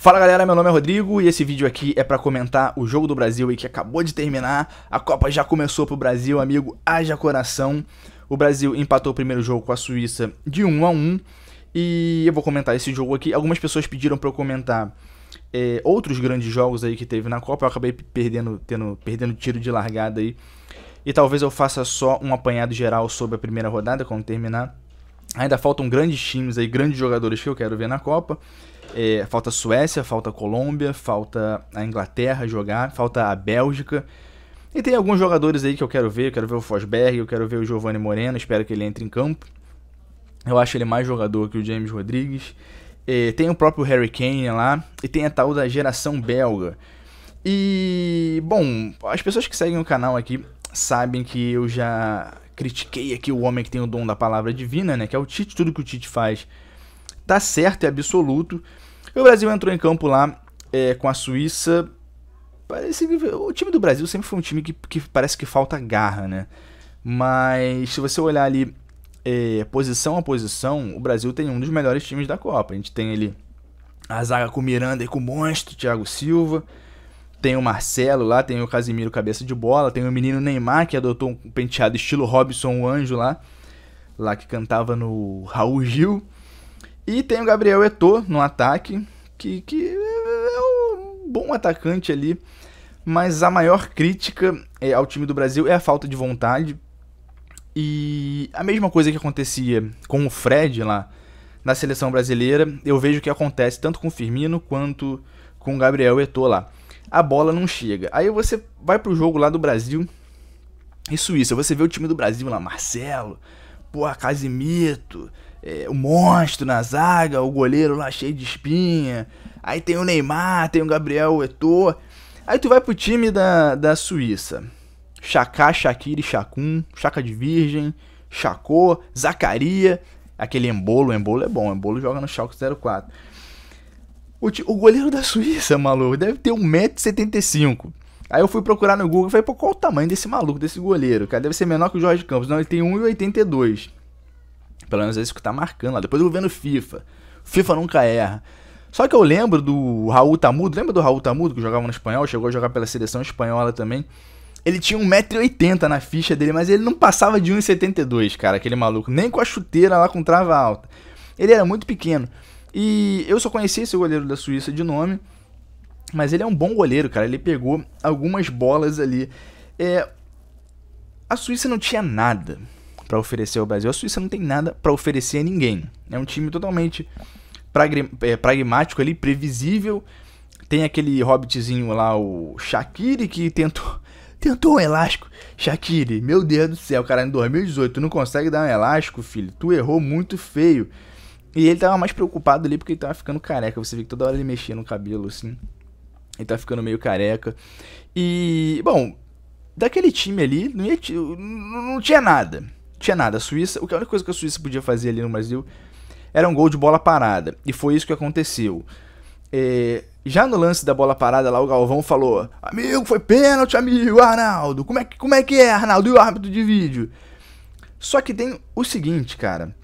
Fala galera, meu nome é Rodrigo e esse vídeo aqui é para comentar o jogo do Brasil e que acabou de terminar. A Copa já começou pro Brasil, amigo, haja coração. O Brasil empatou o primeiro jogo com a Suíça de 1 a 1 e eu vou comentar esse jogo aqui. Algumas pessoas pediram para eu comentar é, outros grandes jogos aí que teve na Copa, eu acabei perdendo, tendo, perdendo tiro de largada aí. E talvez eu faça só um apanhado geral sobre a primeira rodada quando terminar. Ainda faltam grandes times aí, grandes jogadores que eu quero ver na Copa. É, falta a Suécia, falta a Colômbia, falta a Inglaterra jogar, falta a Bélgica. E tem alguns jogadores aí que eu quero ver. Eu quero ver o Fosberg, eu quero ver o Giovanni Moreno. Espero que ele entre em campo. Eu acho ele mais jogador que o James Rodrigues. É, tem o próprio Harry Kane lá. E tem a tal da geração belga. E, bom, as pessoas que seguem o canal aqui sabem que eu já critiquei aqui o homem que tem o dom da palavra divina, né? Que é o Tite. Tudo que o Tite faz tá certo, é absoluto. E o Brasil entrou em campo lá é, com a Suíça. Parece que o time do Brasil sempre foi um time que, que parece que falta garra, né? Mas se você olhar ali é, posição a posição, o Brasil tem um dos melhores times da Copa. A gente tem ali a zaga com o Miranda e com o Monstro, Thiago Silva. Tem o Marcelo lá, tem o Casimiro cabeça de bola, tem o menino Neymar que adotou um penteado estilo Robson o Anjo lá, lá que cantava no Raul Gil. E tem o Gabriel Eto'o no ataque, que, que é um bom atacante ali, mas a maior crítica é, ao time do Brasil é a falta de vontade. E a mesma coisa que acontecia com o Fred lá na seleção brasileira, eu vejo que acontece tanto com o Firmino quanto com o Gabriel Eto'o lá. A bola não chega. Aí você vai pro jogo lá do Brasil e Suíça, você vê o time do Brasil lá, Marcelo, porra, Casimito, é, o monstro na zaga, o goleiro lá cheio de espinha. Aí tem o Neymar, tem o Gabriel Eto'o. Aí tu vai pro time da, da Suíça. Chaká, Shakiri, Shakun Chaca de Virgem, Chacô, Zacaria. Aquele Embolo, Embolo é bom, Embolo joga no Schalke 04. O, o goleiro da Suíça, maluco, deve ter 1,75m. Aí eu fui procurar no Google e falei, pô, qual o tamanho desse maluco, desse goleiro? Cara, deve ser menor que o Jorge Campos. Não, ele tem 1,82m. Pelo menos é isso que tá marcando lá. Depois eu vou vendo FIFA. FIFA nunca erra. Só que eu lembro do Raul Tamudo, lembra do Raul Tamudo que jogava no espanhol, chegou a jogar pela seleção espanhola também. Ele tinha 1,80m na ficha dele, mas ele não passava de 1,72, cara, aquele maluco, nem com a chuteira lá com trava alta. Ele era muito pequeno. E eu só conhecia esse goleiro da Suíça de nome, mas ele é um bom goleiro, cara. Ele pegou algumas bolas ali. É... A Suíça não tinha nada para oferecer ao Brasil. A Suíça não tem nada para oferecer a ninguém. É um time totalmente é, pragmático ali, previsível. Tem aquele hobbitzinho lá, o Shaqiri, que tentou, tentou um elástico. Shaqiri, meu Deus do céu, cara, em 2018 tu não consegue dar um elástico, filho. Tu errou muito feio. E ele tava mais preocupado ali porque ele tava ficando careca. Você vê que toda hora ele mexia no cabelo, assim. Ele tá ficando meio careca. E, bom, daquele time ali, não, ia, não tinha nada tinha nada. A Suíça, a única coisa que a Suíça podia fazer ali no Brasil era um gol de bola parada. E foi isso que aconteceu. É, já no lance da bola parada lá, o Galvão falou: Amigo, foi pênalti, amigo, Arnaldo. Como é que, como é, que é, Arnaldo? E o árbitro de vídeo? Só que tem o seguinte, cara.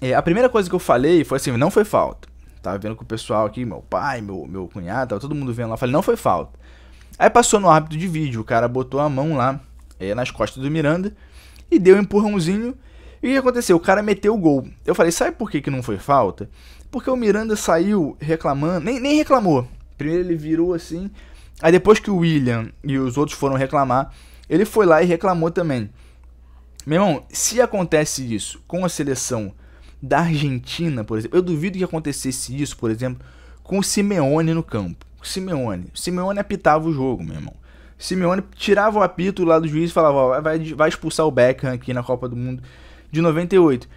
É, a primeira coisa que eu falei foi assim: não foi falta. Tava vendo com o pessoal aqui, meu pai, meu, meu cunhado, tava todo mundo vendo lá. Falei: não foi falta. Aí passou no árbitro de vídeo, o cara botou a mão lá é, nas costas do Miranda e deu um empurrãozinho. E o que aconteceu? O cara meteu o gol. Eu falei, sabe por que, que não foi falta? Porque o Miranda saiu reclamando, nem, nem reclamou. Primeiro ele virou assim, aí depois que o William e os outros foram reclamar, ele foi lá e reclamou também. Meu irmão, se acontece isso com a seleção da Argentina, por exemplo, eu duvido que acontecesse isso, por exemplo, com o Simeone no campo. O Simeone. O Simeone apitava o jogo, meu irmão. Simeone tirava o apito lá do juiz e falava, ó, vai, vai expulsar o Beckham aqui na Copa do Mundo de 98.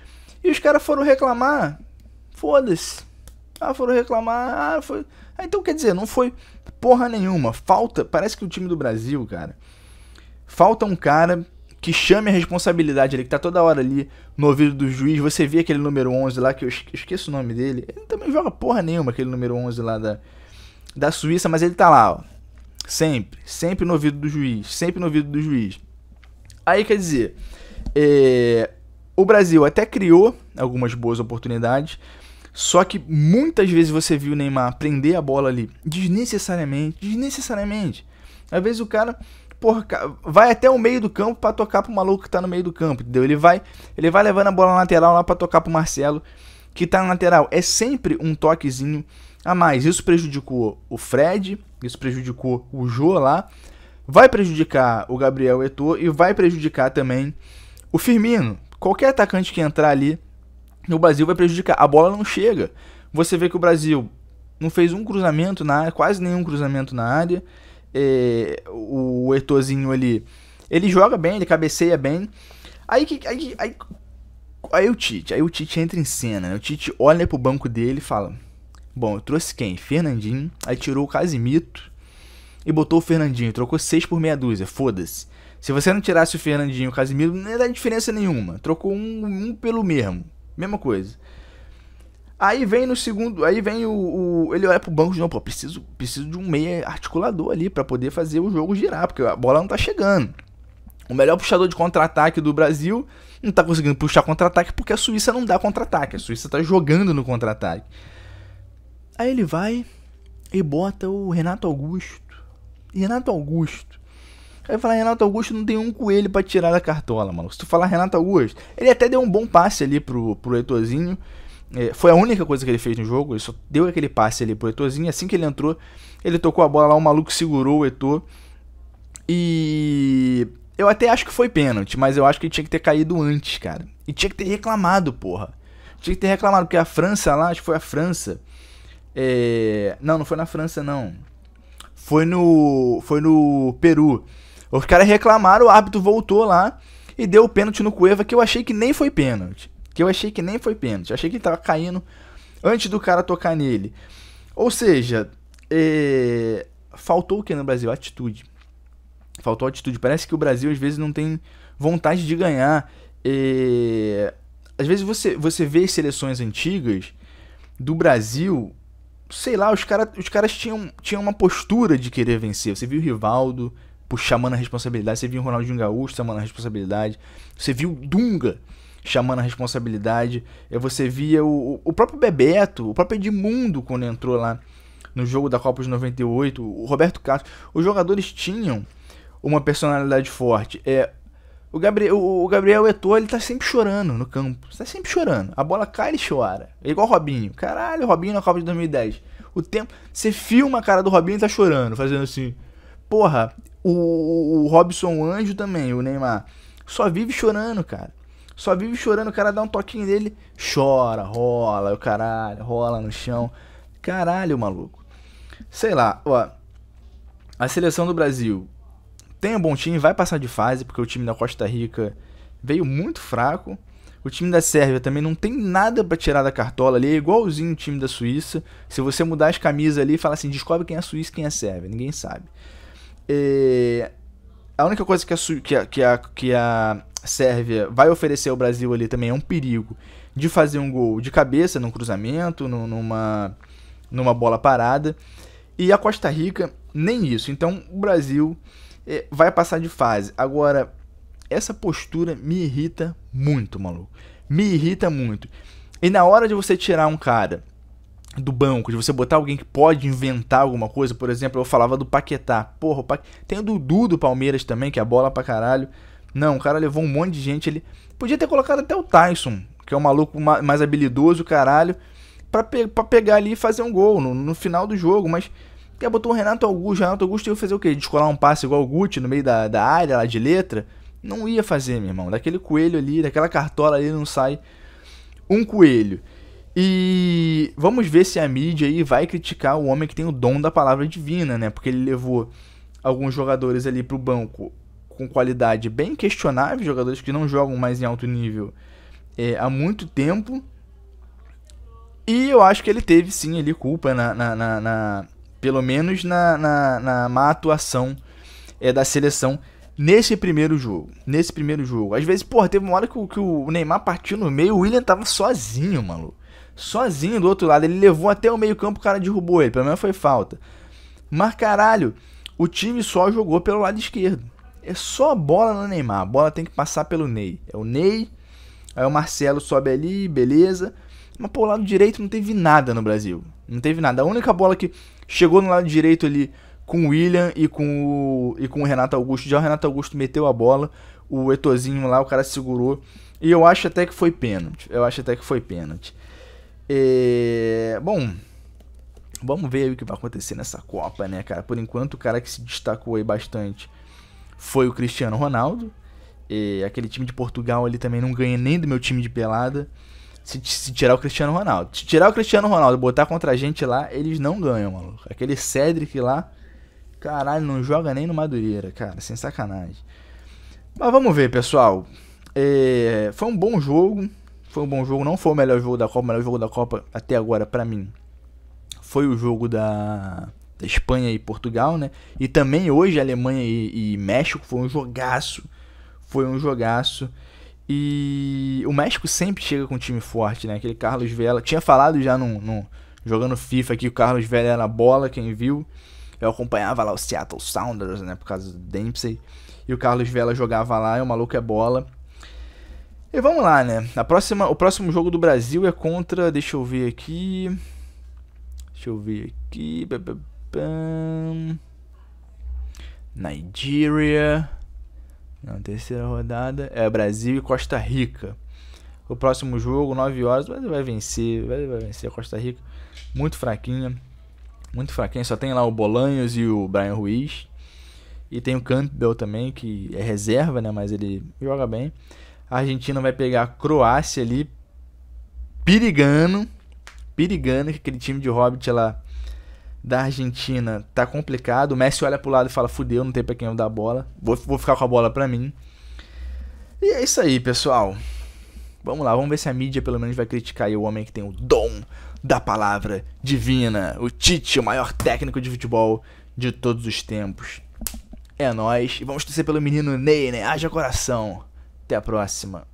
E os caras foram reclamar, foda-se. Ah, foram reclamar, ah, foi... Ah, então quer dizer, não foi porra nenhuma. Falta, parece que o time do Brasil, cara, falta um cara que chame a responsabilidade ele que tá toda hora ali no ouvido do juiz. Você vê aquele número 11 lá, que eu esqueço o nome dele. Ele também joga porra nenhuma, aquele número 11 lá da, da Suíça, mas ele tá lá, ó. Sempre. Sempre no ouvido do juiz. Sempre no ouvido do juiz. Aí quer dizer, é, o Brasil até criou algumas boas oportunidades, só que muitas vezes você viu o Neymar prender a bola ali desnecessariamente, desnecessariamente. Às vezes o cara porra, vai até o meio do campo para tocar pro maluco que tá no meio do campo, entendeu? Ele vai, ele vai levando a bola na lateral lá para tocar pro Marcelo que tá na lateral. É sempre um toquezinho a mais. Isso prejudicou o Fred, isso prejudicou o Jô lá. Vai prejudicar o Gabriel Eto'o e vai prejudicar também o Firmino. Qualquer atacante que entrar ali no Brasil vai prejudicar. A bola não chega. Você vê que o Brasil não fez um cruzamento na área, quase nenhum cruzamento na área. É, o Etozinho ali, ele joga bem, ele cabeceia bem. Aí que aí, aí, aí, aí o Tite, aí o Tite entra em cena. Né? O Tite olha pro banco dele e fala: Bom, eu trouxe quem? Fernandinho. Aí tirou o Casimito e botou o Fernandinho. Trocou 6 por meia dúzia. Foda-se. Se você não tirasse o Fernandinho e o Casimiro, não ia dar diferença nenhuma. Trocou um, um pelo mesmo. Mesma coisa. Aí vem no segundo. Aí vem o. o ele olha pro banco diz: Não, pô, preciso, preciso de um meia articulador ali para poder fazer o jogo girar, porque a bola não tá chegando. O melhor puxador de contra-ataque do Brasil não tá conseguindo puxar contra-ataque porque a Suíça não dá contra-ataque. A Suíça tá jogando no contra-ataque. Aí ele vai e bota o Renato Augusto. Renato Augusto. Aí falar Renato Augusto não tem um coelho para tirar da cartola, mano. Se tu falar Renato Augusto, ele até deu um bom passe ali pro, pro Etozinho É, foi a única coisa que ele fez no jogo, ele só deu aquele passe ali pro Etozinho Assim que ele entrou, ele tocou a bola lá, o maluco segurou o Heitor. E eu até acho que foi pênalti, mas eu acho que ele tinha que ter caído antes, cara. E tinha que ter reclamado, porra. Tinha que ter reclamado, porque a França lá, acho que foi a França, é... Não, não foi na França, não. Foi no. Foi no Peru. Os caras reclamaram, o árbitro voltou lá e deu o pênalti no Cueva, que eu achei que nem foi pênalti. Que eu achei que nem foi pênalti. Achei que ele tava caindo antes do cara tocar nele. Ou seja, é... faltou o que no Brasil? Atitude. Faltou atitude. Parece que o Brasil às vezes não tem vontade de ganhar. É... Às vezes você, você vê as seleções antigas do Brasil sei lá, os, cara, os caras tinham, tinham uma postura de querer vencer. Você viu o Rivaldo chamando a responsabilidade, você viu o Ronaldinho Gaúcho chamando a responsabilidade, você viu o Dunga chamando a responsabilidade, eh, você via o, o próprio Bebeto, o próprio Edmundo quando entrou lá no jogo da Copa de 98, o Roberto Carlos. Os jogadores tinham uma personalidade forte. É, o Gabriel, o Gabriel Eto'o, ele tá sempre chorando no campo. Tá sempre chorando. A bola cai, ele chora. É igual o Robinho. Caralho, o Robinho na Copa de 2010. O tempo... Você filma a cara do Robinho e tá chorando, fazendo assim. Porra, o, o Robson Anjo também, o Neymar. Só vive chorando, cara. Só vive chorando. O cara dá um toquinho nele, chora, rola, o caralho, rola no chão. Caralho, maluco. Sei lá, ó. A seleção do Brasil tem um bom time, vai passar de fase, porque o time da Costa Rica veio muito fraco. O time da Sérvia também não tem nada para tirar da cartola ali, é igualzinho o time da Suíça. Se você mudar as camisas ali e falar assim, descobre quem é a Suíça e quem é a Sérvia, ninguém sabe. É, a única coisa que a, Su... que, a, que, a, que a Sérvia vai oferecer ao Brasil ali também é um perigo de fazer um gol de cabeça num cruzamento, no, numa, numa bola parada. E a Costa Rica, nem isso. Então o Brasil é, vai passar de fase. Agora, essa postura me irrita muito, maluco. Me irrita muito. E na hora de você tirar um cara do banco, de você botar alguém que pode inventar alguma coisa, por exemplo, eu falava do Paquetá. Porra, o tem o Dudu do Palmeiras também, que é bola pra caralho. Não, o cara levou um monte de gente ali. Podia ter colocado até o Tyson, que é um maluco mais habilidoso, caralho, pra, pe pra pegar ali e fazer um gol no, no final do jogo, mas porque botou o Renato Augusto, Renato Augusto ia fazer o quê? Descolar um passe igual o Guti no meio da, da área lá de letra? Não ia fazer, meu irmão. Daquele coelho ali, daquela cartola ali, não sai um coelho. E vamos ver se a mídia aí vai criticar o homem que tem o dom da palavra divina, né? Porque ele levou alguns jogadores ali pro banco com qualidade bem questionável, jogadores que não jogam mais em alto nível é, há muito tempo. E eu acho que ele teve sim ali culpa na, na, na, na pelo menos na, na, na má atuação é, da seleção nesse primeiro jogo. Nesse primeiro jogo. Às vezes, porra, teve uma hora que, que o Neymar partiu no meio, o William tava sozinho, maluco. Sozinho do outro lado. Ele levou até o meio-campo, o cara derrubou ele. Pelo menos foi falta. Mas caralho, o time só jogou pelo lado esquerdo. É só bola no Neymar. A bola tem que passar pelo Ney. É o Ney. Aí o Marcelo sobe ali, beleza. Mas, pô, o lado direito não teve nada no Brasil. Não teve nada. A única bola que chegou no lado direito ali com o William e com o, e com o Renato Augusto. Já o Renato Augusto meteu a bola, o Etozinho lá, o cara segurou. E eu acho até que foi pênalti. Eu acho até que foi pênalti. É... Bom, vamos ver aí o que vai acontecer nessa Copa, né, cara? Por enquanto, o cara que se destacou aí bastante foi o Cristiano Ronaldo. E é, aquele time de Portugal ali também não ganha nem do meu time de pelada. Se, se, tirar o Cristiano Ronaldo. Se tirar o Cristiano Ronaldo e botar contra a gente lá, eles não ganham, maluco. Aquele Cedric lá, caralho, não joga nem no Madureira, cara, sem sacanagem. Mas vamos ver, pessoal. É, foi um bom jogo. Foi um bom jogo, não foi o melhor jogo da Copa. O melhor jogo da Copa até agora, para mim, foi o jogo da, da, Espanha e Portugal, né? E também hoje, Alemanha e, e México foi um jogaço. Foi um jogaço. E o México sempre chega com um time forte, né? Aquele Carlos Vela. Tinha falado já num, jogando FIFA que o Carlos Vela era bola, quem viu. Eu acompanhava lá o Seattle Sounders, né? Por causa do Dempsey. E o Carlos Vela jogava lá, e o maluco é bola. E vamos lá, né? A próxima, o próximo jogo do Brasil é contra. Deixa eu ver aqui. Deixa eu ver aqui. Nigeria. Na terceira rodada é Brasil e Costa Rica. O próximo jogo, 9 horas, vai, vai vencer, vai, vai vencer a Costa Rica. Muito fraquinha, muito fraquinha. Só tem lá o Bolanhos e o Brian Ruiz. E tem o Campbell também, que é reserva, né? Mas ele joga bem. A Argentina vai pegar a Croácia ali. Pirigano. Pirigano, que aquele time de Hobbit lá da Argentina tá complicado. O Messi olha pro lado e fala: fudeu, não tem pra quem eu dar a bola. Vou, vou ficar com a bola pra mim. E é isso aí, pessoal. Vamos lá, vamos ver se a mídia pelo menos vai criticar o homem que tem o dom da palavra divina. O Tite, o maior técnico de futebol de todos os tempos. É nós. E vamos torcer pelo menino Ney, né? Haja coração. Até a próxima.